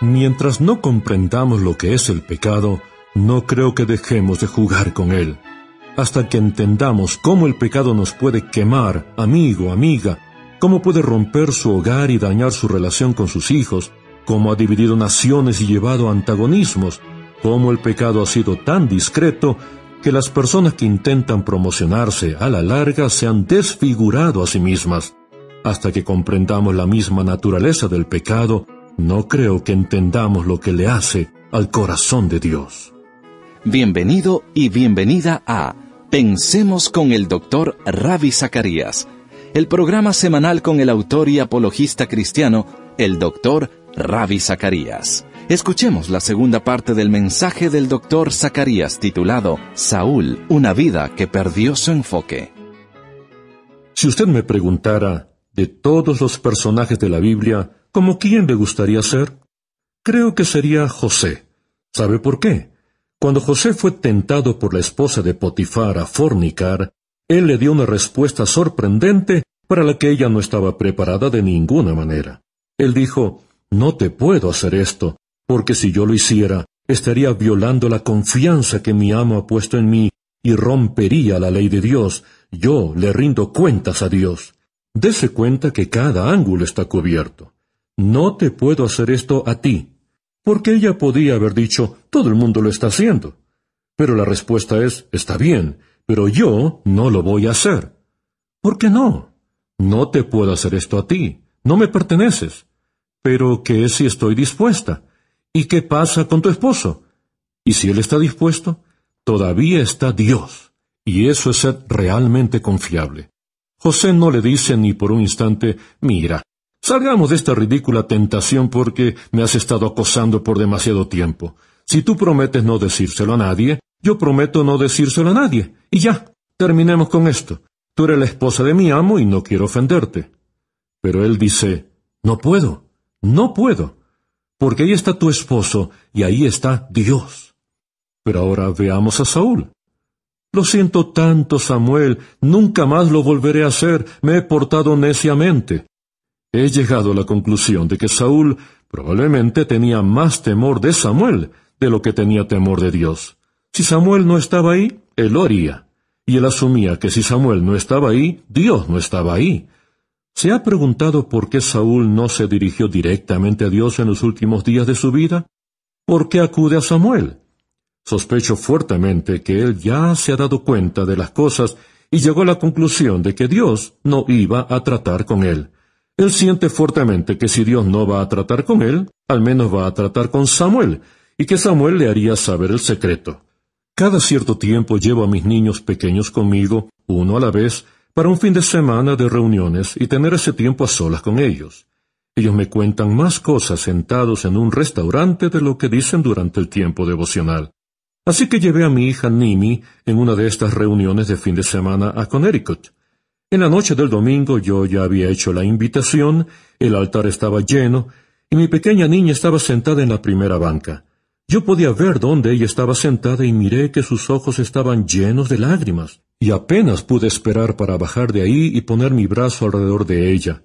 Mientras no comprendamos lo que es el pecado, no creo que dejemos de jugar con él. Hasta que entendamos cómo el pecado nos puede quemar, amigo, amiga, cómo puede romper su hogar y dañar su relación con sus hijos, cómo ha dividido naciones y llevado antagonismos, cómo el pecado ha sido tan discreto que las personas que intentan promocionarse a la larga se han desfigurado a sí mismas. Hasta que comprendamos la misma naturaleza del pecado, no creo que entendamos lo que le hace al corazón de Dios. Bienvenido y bienvenida a Pensemos con el doctor Ravi Zacarías, el programa semanal con el autor y apologista cristiano, el Dr. Ravi Zacarías. Escuchemos la segunda parte del mensaje del doctor Zacarías titulado Saúl, una vida que perdió su enfoque. Si usted me preguntara, de todos los personajes de la Biblia, ¿Como quién le gustaría ser? Creo que sería José. ¿Sabe por qué? Cuando José fue tentado por la esposa de Potifar a fornicar, él le dio una respuesta sorprendente para la que ella no estaba preparada de ninguna manera. Él dijo, No te puedo hacer esto, porque si yo lo hiciera, estaría violando la confianza que mi amo ha puesto en mí y rompería la ley de Dios. Yo le rindo cuentas a Dios. Dese cuenta que cada ángulo está cubierto no te puedo hacer esto a ti, porque ella podía haber dicho, todo el mundo lo está haciendo. Pero la respuesta es, está bien, pero yo no lo voy a hacer. ¿Por qué no? No te puedo hacer esto a ti, no me perteneces. Pero ¿qué es si estoy dispuesta? ¿Y qué pasa con tu esposo? ¿Y si él está dispuesto? Todavía está Dios. Y eso es ser realmente confiable. José no le dice ni por un instante, mira, Salgamos de esta ridícula tentación porque me has estado acosando por demasiado tiempo. Si tú prometes no decírselo a nadie, yo prometo no decírselo a nadie. Y ya, terminemos con esto. Tú eres la esposa de mi amo y no quiero ofenderte. Pero él dice, no puedo, no puedo, porque ahí está tu esposo y ahí está Dios. Pero ahora veamos a Saúl. Lo siento tanto, Samuel, nunca más lo volveré a hacer, me he portado neciamente. He llegado a la conclusión de que Saúl probablemente tenía más temor de Samuel de lo que tenía temor de Dios. Si Samuel no estaba ahí, él lo haría. Y él asumía que si Samuel no estaba ahí, Dios no estaba ahí. ¿Se ha preguntado por qué Saúl no se dirigió directamente a Dios en los últimos días de su vida? ¿Por qué acude a Samuel? Sospecho fuertemente que él ya se ha dado cuenta de las cosas y llegó a la conclusión de que Dios no iba a tratar con él. Él siente fuertemente que si Dios no va a tratar con él, al menos va a tratar con Samuel, y que Samuel le haría saber el secreto. Cada cierto tiempo llevo a mis niños pequeños conmigo, uno a la vez, para un fin de semana de reuniones y tener ese tiempo a solas con ellos. Ellos me cuentan más cosas sentados en un restaurante de lo que dicen durante el tiempo devocional. Así que llevé a mi hija Nimi en una de estas reuniones de fin de semana a Connecticut. En la noche del domingo yo ya había hecho la invitación, el altar estaba lleno, y mi pequeña niña estaba sentada en la primera banca. Yo podía ver dónde ella estaba sentada y miré que sus ojos estaban llenos de lágrimas, y apenas pude esperar para bajar de ahí y poner mi brazo alrededor de ella.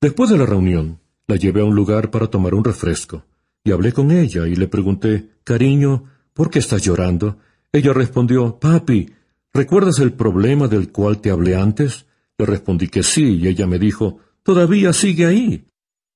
Después de la reunión, la llevé a un lugar para tomar un refresco, y hablé con ella y le pregunté, cariño, ¿por qué estás llorando? Ella respondió, papi, ¿recuerdas el problema del cual te hablé antes? respondí que sí, y ella me dijo, todavía sigue ahí.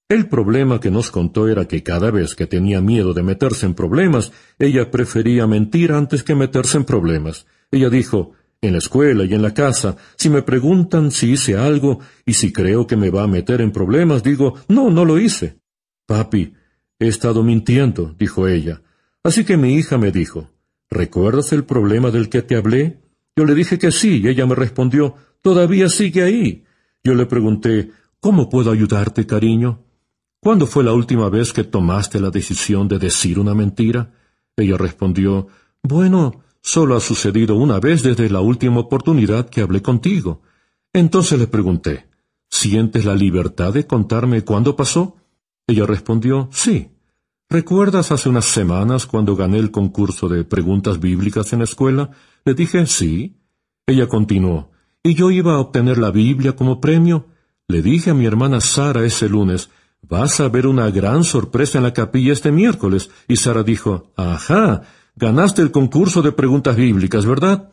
El problema que nos contó era que cada vez que tenía miedo de meterse en problemas, ella prefería mentir antes que meterse en problemas. Ella dijo, en la escuela y en la casa, si me preguntan si hice algo y si creo que me va a meter en problemas, digo, no, no lo hice. Papi, he estado mintiendo, dijo ella. Así que mi hija me dijo, ¿recuerdas el problema del que te hablé? Yo le dije que sí, y ella me respondió, todavía sigue ahí. Yo le pregunté, ¿cómo puedo ayudarte, cariño? ¿Cuándo fue la última vez que tomaste la decisión de decir una mentira? Ella respondió, Bueno, solo ha sucedido una vez desde la última oportunidad que hablé contigo. Entonces le pregunté, ¿sientes la libertad de contarme cuándo pasó? Ella respondió, Sí. ¿Recuerdas hace unas semanas cuando gané el concurso de preguntas bíblicas en la escuela? Le dije, sí. Ella continuó, y yo iba a obtener la Biblia como premio, le dije a mi hermana Sara ese lunes, vas a ver una gran sorpresa en la capilla este miércoles. Y Sara dijo, ajá, ganaste el concurso de preguntas bíblicas, ¿verdad?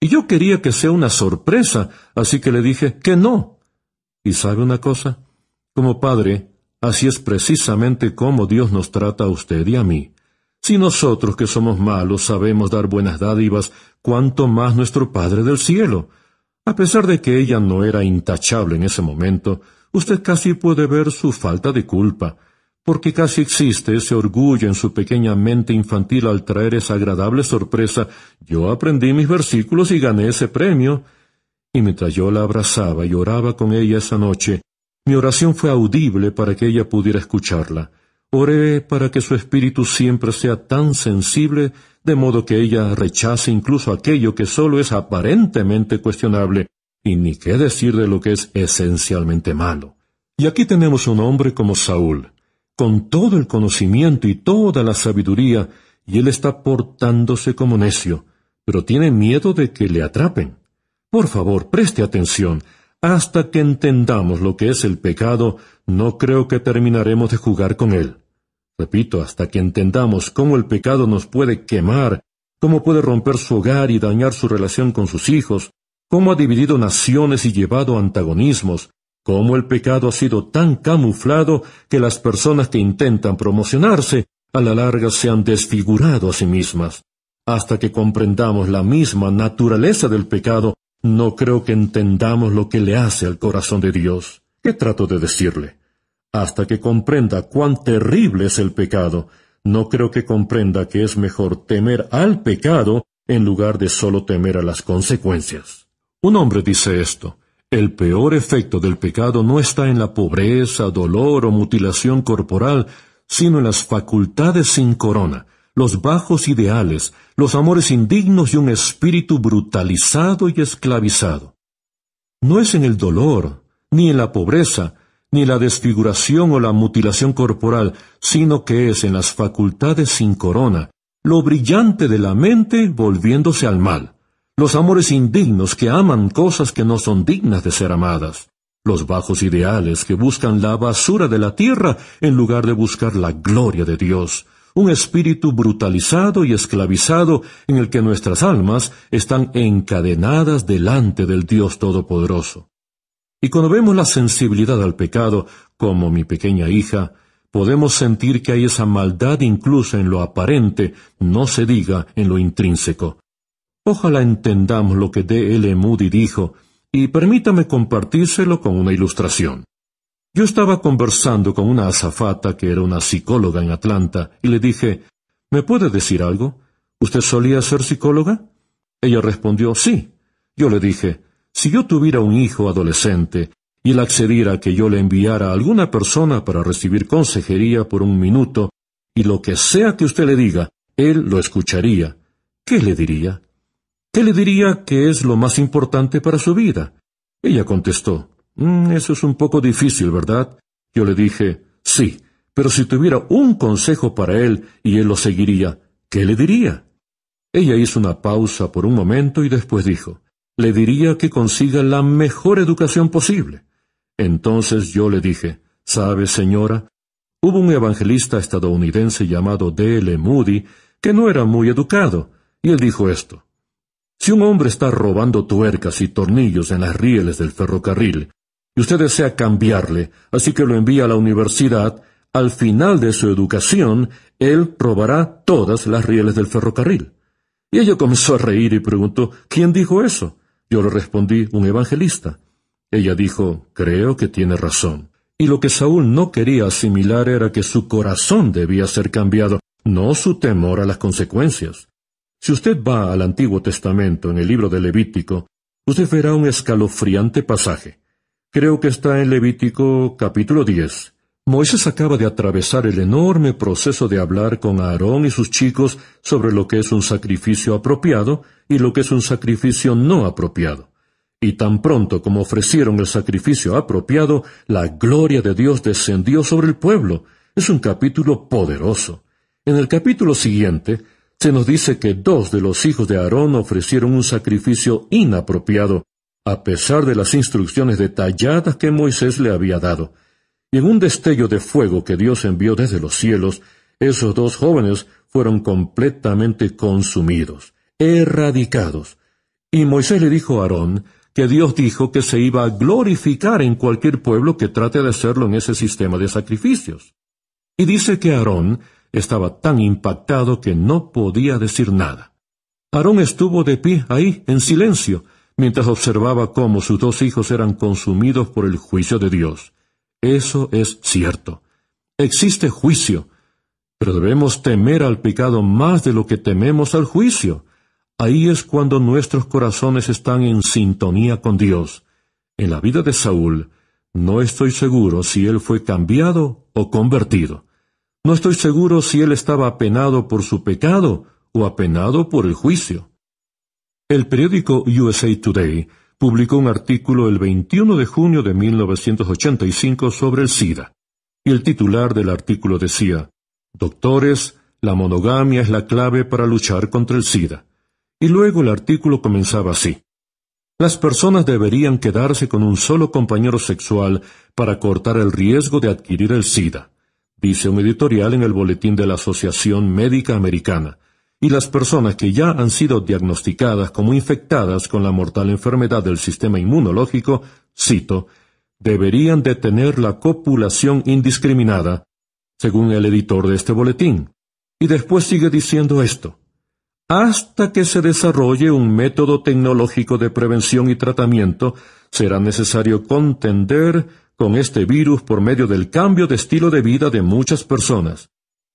Y yo quería que sea una sorpresa, así que le dije que no. ¿Y sabe una cosa? Como padre, así es precisamente como Dios nos trata a usted y a mí. Si nosotros que somos malos sabemos dar buenas dádivas, cuánto más nuestro Padre del cielo. A pesar de que ella no era intachable en ese momento, usted casi puede ver su falta de culpa, porque casi existe ese orgullo en su pequeña mente infantil al traer esa agradable sorpresa. Yo aprendí mis versículos y gané ese premio. Y mientras yo la abrazaba y oraba con ella esa noche, mi oración fue audible para que ella pudiera escucharla. Oré para que su espíritu siempre sea tan sensible, de modo que ella rechace incluso aquello que solo es aparentemente cuestionable, y ni qué decir de lo que es esencialmente malo. Y aquí tenemos un hombre como Saúl, con todo el conocimiento y toda la sabiduría, y él está portándose como necio, pero tiene miedo de que le atrapen. Por favor, preste atención, hasta que entendamos lo que es el pecado, no creo que terminaremos de jugar con él. Repito, hasta que entendamos cómo el pecado nos puede quemar, cómo puede romper su hogar y dañar su relación con sus hijos, cómo ha dividido naciones y llevado antagonismos, cómo el pecado ha sido tan camuflado que las personas que intentan promocionarse a la larga se han desfigurado a sí mismas. Hasta que comprendamos la misma naturaleza del pecado, no creo que entendamos lo que le hace al corazón de Dios. ¿Qué trato de decirle? Hasta que comprenda cuán terrible es el pecado, no creo que comprenda que es mejor temer al pecado en lugar de solo temer a las consecuencias. Un hombre dice esto, el peor efecto del pecado no está en la pobreza, dolor o mutilación corporal, sino en las facultades sin corona, los bajos ideales, los amores indignos y un espíritu brutalizado y esclavizado. No es en el dolor, ni en la pobreza, ni la desfiguración o la mutilación corporal, sino que es en las facultades sin corona, lo brillante de la mente volviéndose al mal, los amores indignos que aman cosas que no son dignas de ser amadas, los bajos ideales que buscan la basura de la tierra en lugar de buscar la gloria de Dios, un espíritu brutalizado y esclavizado en el que nuestras almas están encadenadas delante del Dios Todopoderoso. Y cuando vemos la sensibilidad al pecado, como mi pequeña hija, podemos sentir que hay esa maldad incluso en lo aparente, no se diga en lo intrínseco. Ojalá entendamos lo que D. L. Moody dijo, y permítame compartírselo con una ilustración. Yo estaba conversando con una azafata que era una psicóloga en Atlanta y le dije, ¿me puede decir algo? ¿Usted solía ser psicóloga? Ella respondió, sí. Yo le dije, si yo tuviera un hijo adolescente y él accediera a que yo le enviara a alguna persona para recibir consejería por un minuto, y lo que sea que usted le diga, él lo escucharía. ¿Qué le diría? ¿Qué le diría que es lo más importante para su vida? Ella contestó, Mm, eso es un poco difícil, ¿verdad? Yo le dije, sí, pero si tuviera un consejo para él y él lo seguiría, ¿qué le diría? Ella hizo una pausa por un momento y después dijo, le diría que consiga la mejor educación posible. Entonces yo le dije, ¿sabe, señora? Hubo un evangelista estadounidense llamado D. L. Moody que no era muy educado, y él dijo esto. Si un hombre está robando tuercas y tornillos en las rieles del ferrocarril y usted desea cambiarle, así que lo envía a la universidad, al final de su educación, él probará todas las rieles del ferrocarril. Y ella comenzó a reír y preguntó, ¿quién dijo eso? Yo le respondí, un evangelista. Ella dijo, creo que tiene razón. Y lo que Saúl no quería asimilar era que su corazón debía ser cambiado, no su temor a las consecuencias. Si usted va al Antiguo Testamento en el libro de Levítico, usted verá un escalofriante pasaje. Creo que está en Levítico capítulo 10. Moisés acaba de atravesar el enorme proceso de hablar con Aarón y sus chicos sobre lo que es un sacrificio apropiado y lo que es un sacrificio no apropiado. Y tan pronto como ofrecieron el sacrificio apropiado, la gloria de Dios descendió sobre el pueblo. Es un capítulo poderoso. En el capítulo siguiente, se nos dice que dos de los hijos de Aarón ofrecieron un sacrificio inapropiado, a pesar de las instrucciones detalladas que Moisés le había dado. Y en un destello de fuego que Dios envió desde los cielos, esos dos jóvenes fueron completamente consumidos, erradicados. Y Moisés le dijo a Aarón que Dios dijo que se iba a glorificar en cualquier pueblo que trate de hacerlo en ese sistema de sacrificios. Y dice que Aarón estaba tan impactado que no podía decir nada. Aarón estuvo de pie ahí, en silencio, mientras observaba cómo sus dos hijos eran consumidos por el juicio de Dios. Eso es cierto. Existe juicio, pero debemos temer al pecado más de lo que tememos al juicio. Ahí es cuando nuestros corazones están en sintonía con Dios. En la vida de Saúl, no estoy seguro si él fue cambiado o convertido. No estoy seguro si él estaba apenado por su pecado o apenado por el juicio. El periódico USA Today publicó un artículo el 21 de junio de 1985 sobre el SIDA. Y el titular del artículo decía, Doctores, la monogamia es la clave para luchar contra el SIDA. Y luego el artículo comenzaba así. Las personas deberían quedarse con un solo compañero sexual para cortar el riesgo de adquirir el SIDA, dice un editorial en el Boletín de la Asociación Médica Americana y las personas que ya han sido diagnosticadas como infectadas con la mortal enfermedad del sistema inmunológico, cito, deberían detener la copulación indiscriminada, según el editor de este boletín. Y después sigue diciendo esto, hasta que se desarrolle un método tecnológico de prevención y tratamiento, será necesario contender con este virus por medio del cambio de estilo de vida de muchas personas.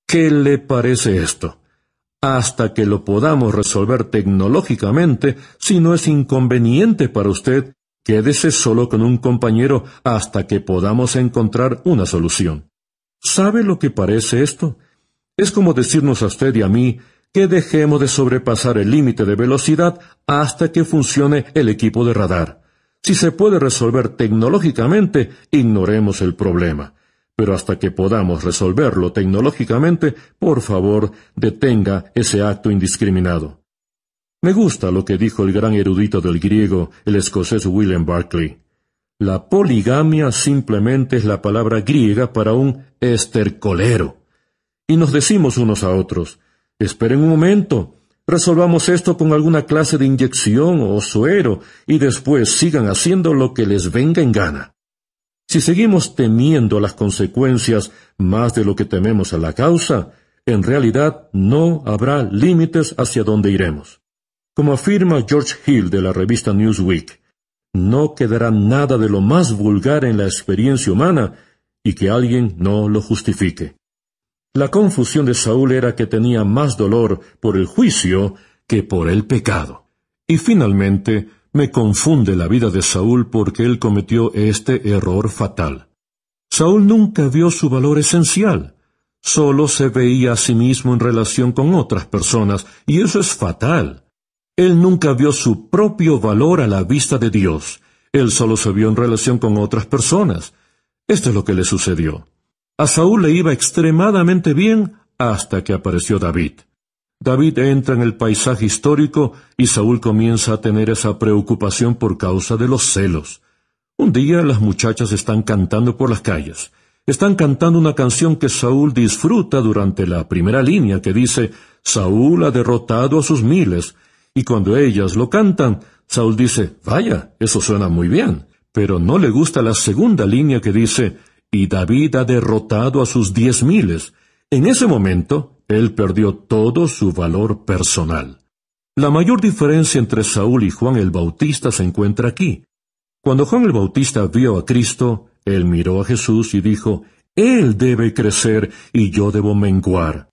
¿Qué le parece esto? hasta que lo podamos resolver tecnológicamente, si no es inconveniente para usted, quédese solo con un compañero hasta que podamos encontrar una solución. ¿Sabe lo que parece esto? Es como decirnos a usted y a mí que dejemos de sobrepasar el límite de velocidad hasta que funcione el equipo de radar. Si se puede resolver tecnológicamente, ignoremos el problema. Pero hasta que podamos resolverlo tecnológicamente, por favor, detenga ese acto indiscriminado. Me gusta lo que dijo el gran erudito del griego, el escocés William Barclay. La poligamia simplemente es la palabra griega para un estercolero. Y nos decimos unos a otros, esperen un momento, resolvamos esto con alguna clase de inyección o suero, y después sigan haciendo lo que les venga en gana. Si seguimos temiendo las consecuencias más de lo que tememos a la causa, en realidad no habrá límites hacia donde iremos. Como afirma George Hill de la revista Newsweek, no quedará nada de lo más vulgar en la experiencia humana y que alguien no lo justifique. La confusión de Saúl era que tenía más dolor por el juicio que por el pecado. Y finalmente, me confunde la vida de Saúl porque él cometió este error fatal. Saúl nunca vio su valor esencial, solo se veía a sí mismo en relación con otras personas, y eso es fatal. Él nunca vio su propio valor a la vista de Dios, él solo se vio en relación con otras personas. Esto es lo que le sucedió. A Saúl le iba extremadamente bien hasta que apareció David. David entra en el paisaje histórico y Saúl comienza a tener esa preocupación por causa de los celos. Un día las muchachas están cantando por las calles. Están cantando una canción que Saúl disfruta durante la primera línea que dice, Saúl ha derrotado a sus miles. Y cuando ellas lo cantan, Saúl dice, vaya, eso suena muy bien. Pero no le gusta la segunda línea que dice, y David ha derrotado a sus diez miles. En ese momento, él perdió todo su valor personal. La mayor diferencia entre Saúl y Juan el Bautista se encuentra aquí. Cuando Juan el Bautista vio a Cristo, él miró a Jesús y dijo, Él debe crecer y yo debo menguar.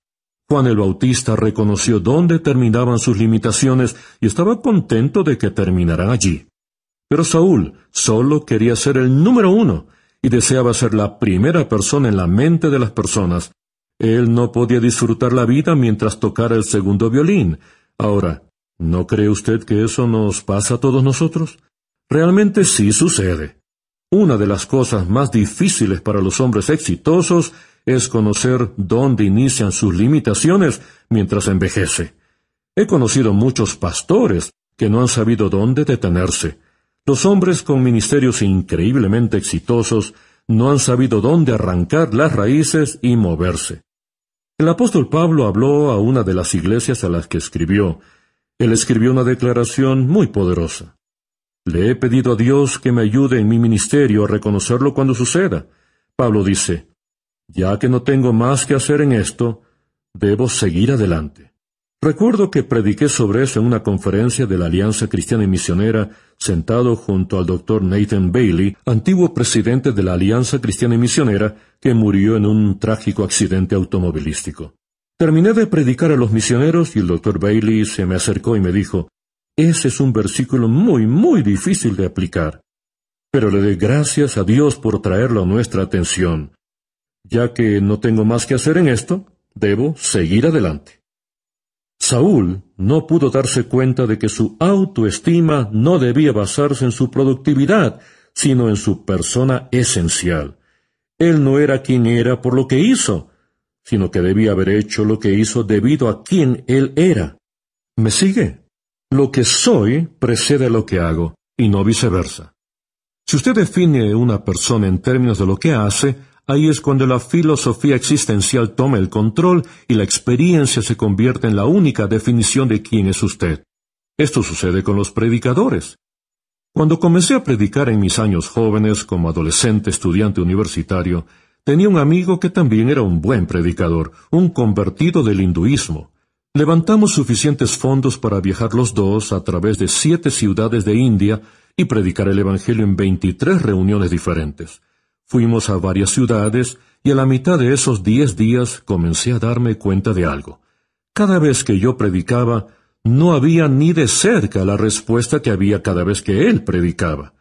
Juan el Bautista reconoció dónde terminaban sus limitaciones y estaba contento de que terminaran allí. Pero Saúl solo quería ser el número uno y deseaba ser la primera persona en la mente de las personas, él no podía disfrutar la vida mientras tocara el segundo violín. Ahora, ¿no cree usted que eso nos pasa a todos nosotros? Realmente sí sucede. Una de las cosas más difíciles para los hombres exitosos es conocer dónde inician sus limitaciones mientras envejece. He conocido muchos pastores que no han sabido dónde detenerse. Los hombres con ministerios increíblemente exitosos no han sabido dónde arrancar las raíces y moverse. El apóstol Pablo habló a una de las iglesias a las que escribió. Él escribió una declaración muy poderosa. Le he pedido a Dios que me ayude en mi ministerio a reconocerlo cuando suceda. Pablo dice, ya que no tengo más que hacer en esto, debo seguir adelante. Recuerdo que prediqué sobre eso en una conferencia de la Alianza Cristiana y Misionera, sentado junto al doctor Nathan Bailey, antiguo presidente de la Alianza Cristiana y Misionera, que murió en un trágico accidente automovilístico. Terminé de predicar a los misioneros y el doctor Bailey se me acercó y me dijo, ese es un versículo muy, muy difícil de aplicar. Pero le doy gracias a Dios por traerlo a nuestra atención. Ya que no tengo más que hacer en esto, debo seguir adelante. Saúl no pudo darse cuenta de que su autoestima no debía basarse en su productividad, sino en su persona esencial. Él no era quien era por lo que hizo, sino que debía haber hecho lo que hizo debido a quien él era. ¿Me sigue? Lo que soy precede lo que hago, y no viceversa. Si usted define una persona en términos de lo que hace, Ahí es cuando la filosofía existencial toma el control y la experiencia se convierte en la única definición de quién es usted. Esto sucede con los predicadores. Cuando comencé a predicar en mis años jóvenes como adolescente estudiante universitario, tenía un amigo que también era un buen predicador, un convertido del hinduismo. Levantamos suficientes fondos para viajar los dos a través de siete ciudades de India y predicar el Evangelio en 23 reuniones diferentes. Fuimos a varias ciudades y a la mitad de esos diez días comencé a darme cuenta de algo. Cada vez que yo predicaba, no había ni de cerca la respuesta que había cada vez que él predicaba.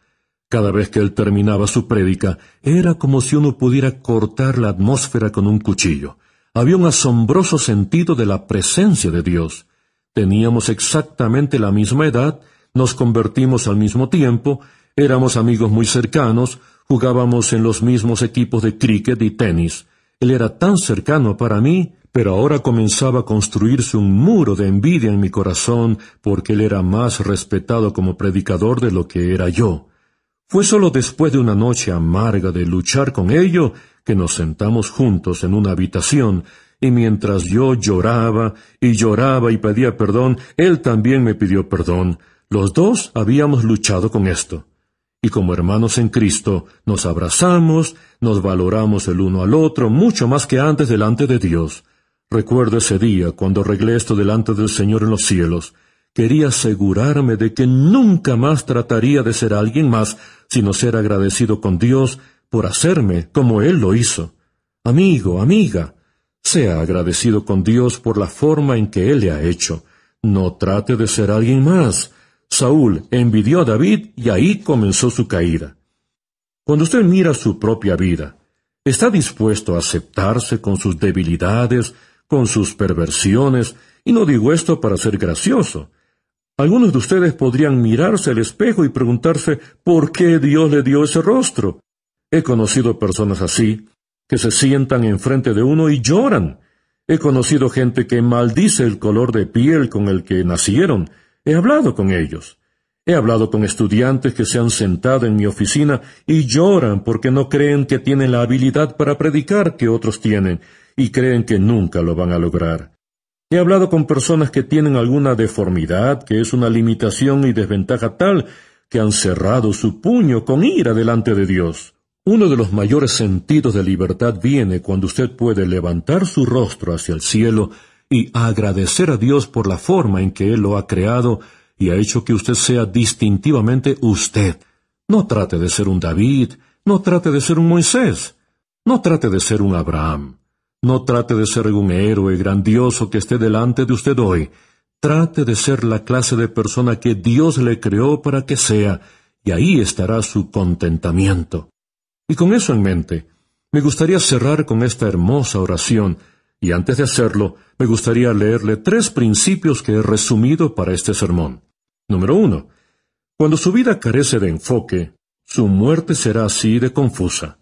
Cada vez que él terminaba su prédica, era como si uno pudiera cortar la atmósfera con un cuchillo. Había un asombroso sentido de la presencia de Dios. Teníamos exactamente la misma edad, nos convertimos al mismo tiempo, éramos amigos muy cercanos, Jugábamos en los mismos equipos de cricket y tenis. Él era tan cercano para mí, pero ahora comenzaba a construirse un muro de envidia en mi corazón porque él era más respetado como predicador de lo que era yo. Fue solo después de una noche amarga de luchar con ello que nos sentamos juntos en una habitación, y mientras yo lloraba y lloraba y pedía perdón, él también me pidió perdón. Los dos habíamos luchado con esto. Y como hermanos en Cristo, nos abrazamos, nos valoramos el uno al otro mucho más que antes delante de Dios. Recuerdo ese día cuando arreglé esto delante del Señor en los cielos. Quería asegurarme de que nunca más trataría de ser alguien más, sino ser agradecido con Dios por hacerme como Él lo hizo. Amigo, amiga, sea agradecido con Dios por la forma en que Él le ha hecho. No trate de ser alguien más. Saúl envidió a David y ahí comenzó su caída. Cuando usted mira su propia vida, ¿está dispuesto a aceptarse con sus debilidades, con sus perversiones? Y no digo esto para ser gracioso. Algunos de ustedes podrían mirarse al espejo y preguntarse por qué Dios le dio ese rostro. He conocido personas así, que se sientan enfrente de uno y lloran. He conocido gente que maldice el color de piel con el que nacieron, He hablado con ellos. He hablado con estudiantes que se han sentado en mi oficina y lloran porque no creen que tienen la habilidad para predicar que otros tienen y creen que nunca lo van a lograr. He hablado con personas que tienen alguna deformidad, que es una limitación y desventaja tal que han cerrado su puño con ira delante de Dios. Uno de los mayores sentidos de libertad viene cuando usted puede levantar su rostro hacia el cielo y agradecer a Dios por la forma en que Él lo ha creado y ha hecho que usted sea distintivamente usted. No trate de ser un David, no trate de ser un Moisés, no trate de ser un Abraham, no trate de ser un héroe grandioso que esté delante de usted hoy. Trate de ser la clase de persona que Dios le creó para que sea, y ahí estará su contentamiento. Y con eso en mente, me gustaría cerrar con esta hermosa oración, y antes de hacerlo, me gustaría leerle tres principios que he resumido para este sermón. Número uno. Cuando su vida carece de enfoque, su muerte será así de confusa.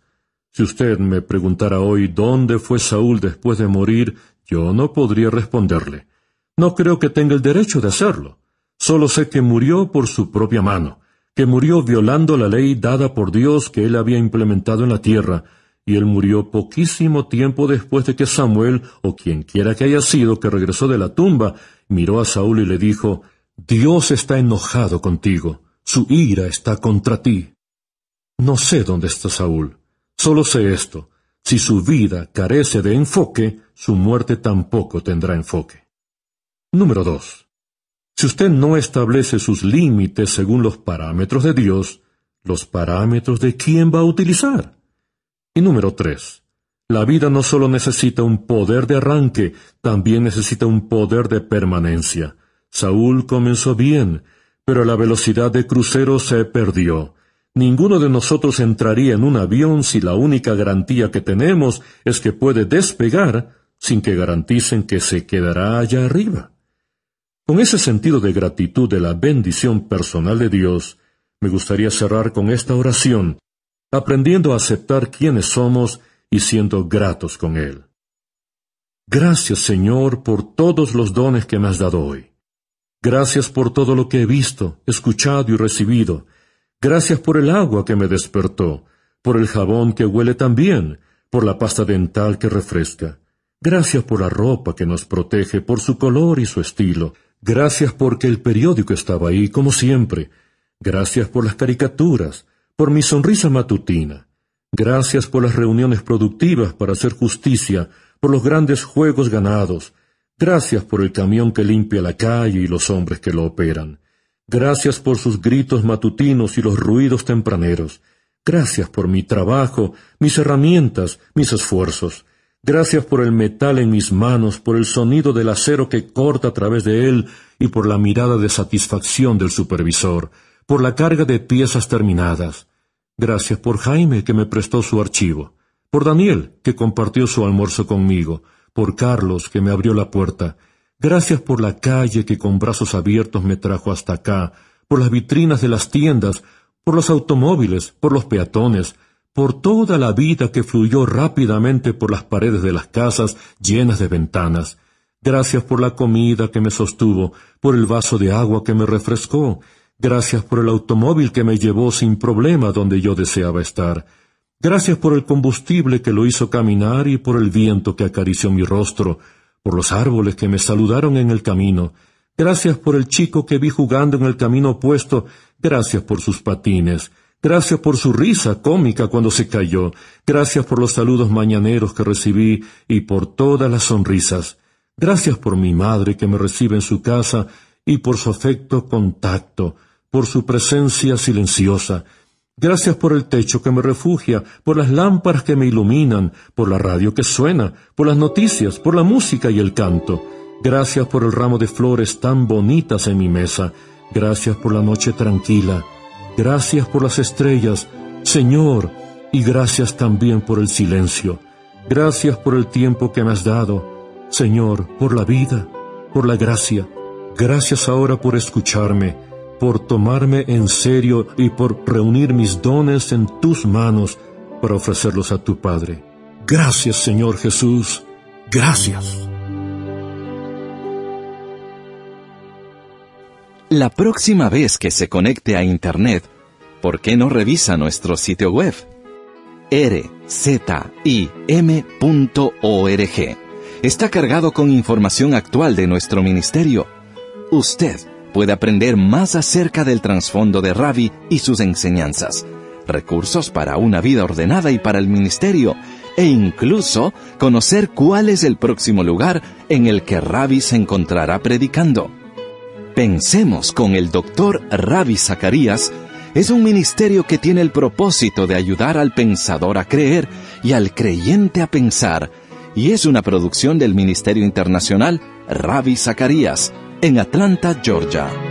Si usted me preguntara hoy dónde fue Saúl después de morir, yo no podría responderle. No creo que tenga el derecho de hacerlo. Solo sé que murió por su propia mano, que murió violando la ley dada por Dios que él había implementado en la tierra, y él murió poquísimo tiempo después de que Samuel, o quien quiera que haya sido que regresó de la tumba, miró a Saúl y le dijo, Dios está enojado contigo, su ira está contra ti. No sé dónde está Saúl, solo sé esto, si su vida carece de enfoque, su muerte tampoco tendrá enfoque. Número 2. Si usted no establece sus límites según los parámetros de Dios, los parámetros de quién va a utilizar. Y número tres, la vida no solo necesita un poder de arranque, también necesita un poder de permanencia. Saúl comenzó bien, pero la velocidad de crucero se perdió. Ninguno de nosotros entraría en un avión si la única garantía que tenemos es que puede despegar sin que garanticen que se quedará allá arriba. Con ese sentido de gratitud de la bendición personal de Dios, me gustaría cerrar con esta oración aprendiendo a aceptar quiénes somos y siendo gratos con Él. Gracias Señor por todos los dones que me has dado hoy. Gracias por todo lo que he visto, escuchado y recibido. Gracias por el agua que me despertó, por el jabón que huele tan bien, por la pasta dental que refresca. Gracias por la ropa que nos protege, por su color y su estilo. Gracias porque el periódico estaba ahí, como siempre. Gracias por las caricaturas, por mi sonrisa matutina. Gracias por las reuniones productivas para hacer justicia, por los grandes juegos ganados. Gracias por el camión que limpia la calle y los hombres que lo operan. Gracias por sus gritos matutinos y los ruidos tempraneros. Gracias por mi trabajo, mis herramientas, mis esfuerzos. Gracias por el metal en mis manos, por el sonido del acero que corta a través de él y por la mirada de satisfacción del supervisor, por la carga de piezas terminadas. Gracias por Jaime, que me prestó su archivo, por Daniel, que compartió su almuerzo conmigo, por Carlos, que me abrió la puerta, gracias por la calle que con brazos abiertos me trajo hasta acá, por las vitrinas de las tiendas, por los automóviles, por los peatones, por toda la vida que fluyó rápidamente por las paredes de las casas llenas de ventanas. Gracias por la comida que me sostuvo, por el vaso de agua que me refrescó, Gracias por el automóvil que me llevó sin problema donde yo deseaba estar. Gracias por el combustible que lo hizo caminar y por el viento que acarició mi rostro, por los árboles que me saludaron en el camino. Gracias por el chico que vi jugando en el camino opuesto. Gracias por sus patines. Gracias por su risa cómica cuando se cayó. Gracias por los saludos mañaneros que recibí y por todas las sonrisas. Gracias por mi madre que me recibe en su casa y por su afecto contacto por su presencia silenciosa. Gracias por el techo que me refugia, por las lámparas que me iluminan, por la radio que suena, por las noticias, por la música y el canto. Gracias por el ramo de flores tan bonitas en mi mesa. Gracias por la noche tranquila. Gracias por las estrellas, Señor, y gracias también por el silencio. Gracias por el tiempo que me has dado, Señor, por la vida, por la gracia. Gracias ahora por escucharme por tomarme en serio y por reunir mis dones en tus manos para ofrecerlos a tu Padre. Gracias Señor Jesús, gracias. La próxima vez que se conecte a Internet, ¿por qué no revisa nuestro sitio web? rz.im.org Está cargado con información actual de nuestro ministerio. Usted puede aprender más acerca del trasfondo de Rabbi y sus enseñanzas, recursos para una vida ordenada y para el ministerio, e incluso conocer cuál es el próximo lugar en el que Ravi se encontrará predicando. Pensemos con el doctor Ravi Zacarías, es un ministerio que tiene el propósito de ayudar al pensador a creer y al creyente a pensar, y es una producción del Ministerio Internacional Ravi Zacarías, en Atlanta, Georgia.